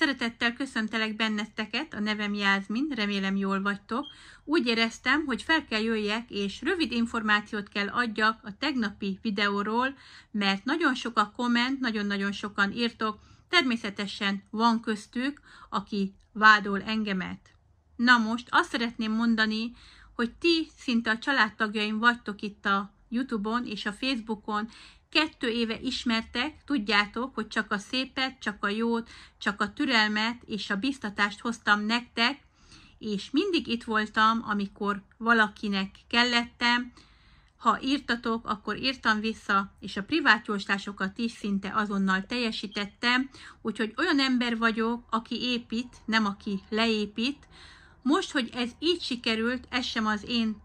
Szeretettel köszöntelek benneteket, a nevem Jázmin, remélem jól vagytok. Úgy éreztem, hogy fel kell jöjjek, és rövid információt kell adjak a tegnapi videóról, mert nagyon sok a komment, nagyon-nagyon sokan írtok, természetesen van köztük, aki vádol engemet. Na most azt szeretném mondani, hogy ti szinte a családtagjaim vagytok itt a YouTube-on és a Facebookon kettő éve ismertek, tudjátok, hogy csak a szépet, csak a jót, csak a türelmet és a biztatást hoztam nektek, és mindig itt voltam, amikor valakinek kellettem, ha írtatok, akkor írtam vissza, és a privát jóslásokat is szinte azonnal teljesítettem, úgyhogy olyan ember vagyok, aki épít, nem aki leépít. Most, hogy ez így sikerült, ez sem az én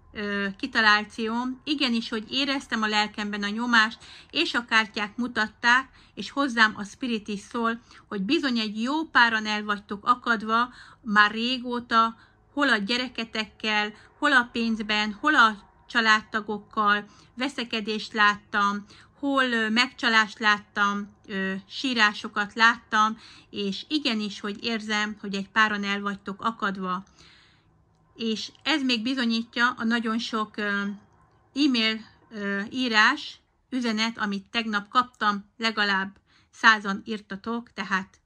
kitalációm, igenis, hogy éreztem a lelkemben a nyomást, és a kártyák mutatták, és hozzám a spirit is szól, hogy bizony egy jó páran el vagytok akadva, már régóta, hol a gyereketekkel, hol a pénzben, hol a családtagokkal, veszekedést láttam, hol megcsalást láttam, sírásokat láttam, és igenis, hogy érzem, hogy egy páran el vagytok akadva és ez még bizonyítja a nagyon sok e-mail írás, üzenet, amit tegnap kaptam, legalább százan írtatok, tehát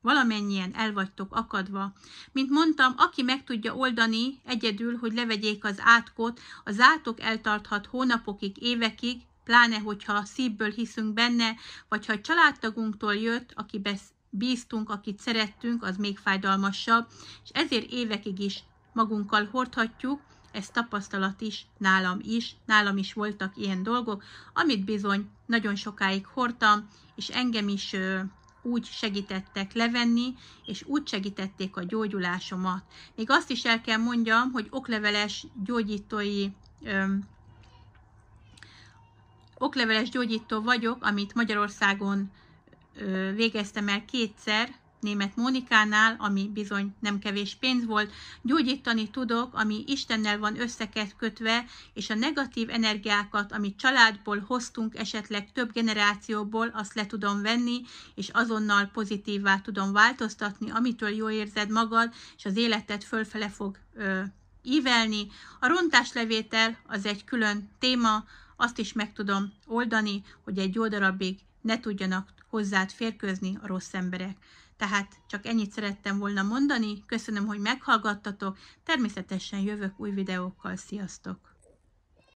valamennyien el vagytok akadva. Mint mondtam, aki meg tudja oldani egyedül, hogy levegyék az átkot, az átok eltarthat hónapokig, évekig, pláne hogyha szívből hiszünk benne, vagy ha a családtagunktól jött, aki besz bíztunk, akit szerettünk, az még fájdalmasabb, és ezért évekig is magunkkal hordhatjuk, ez tapasztalat is, nálam is, nálam is voltak ilyen dolgok, amit bizony nagyon sokáig hordtam, és engem is ö, úgy segítettek levenni, és úgy segítették a gyógyulásomat. Még azt is el kell mondjam, hogy okleveles gyógyítói ö, okleveles gyógyító vagyok, amit Magyarországon ö, végeztem el kétszer, német Mónikánál, ami bizony nem kevés pénz volt, gyógyítani tudok, ami Istennel van összeket kötve, és a negatív energiákat, amit családból hoztunk, esetleg több generációból, azt le tudom venni, és azonnal pozitívvá tudom változtatni, amitől jól érzed magad, és az életed fölfele fog ö, ívelni. A rontáslevétel az egy külön téma, azt is meg tudom oldani, hogy egy jó darabig ne tudjanak hozzád férkőzni a rossz emberek. Tehát csak ennyit szerettem volna mondani, köszönöm, hogy meghallgattatok, természetesen jövök új videókkal, sziasztok!